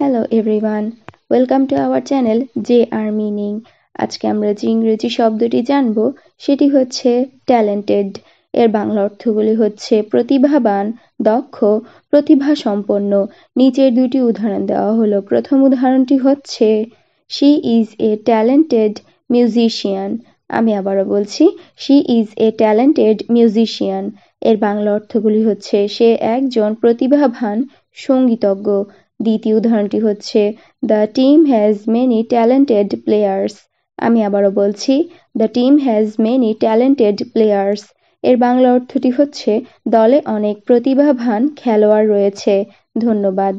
hello everyone welcome to our channel J R meaning আজকে আমরা যে ইংরেজি শব্দটি জানব সেটি হচ্ছে ট্যালেন্টেড এর বাংলা অর্থগুলি হচ্ছে প্রতিভাবান দক্ষ প্রতিভা সম্পন্ন নিচের দুটি উদাহরণ দেওয়া হলো প্রথম উদাহরণটি হচ্ছে she is a talented musician আমি আবারও বলছি she is a talented musician এর বাংলা অর্থগুলি হচ্ছে সে একজন প্রতিভাবান সঙ্গীতজ্ঞ দ্বিতীয় উদাহরণটি হচ্ছে the team has many talented players আমি আবারও বলছি the team has many talented players এর বাংলা অর্থটি হচ্ছে দলে অনেক প্রতিভাবান খেলোয়াড় রয়েছে ধন্যবাদ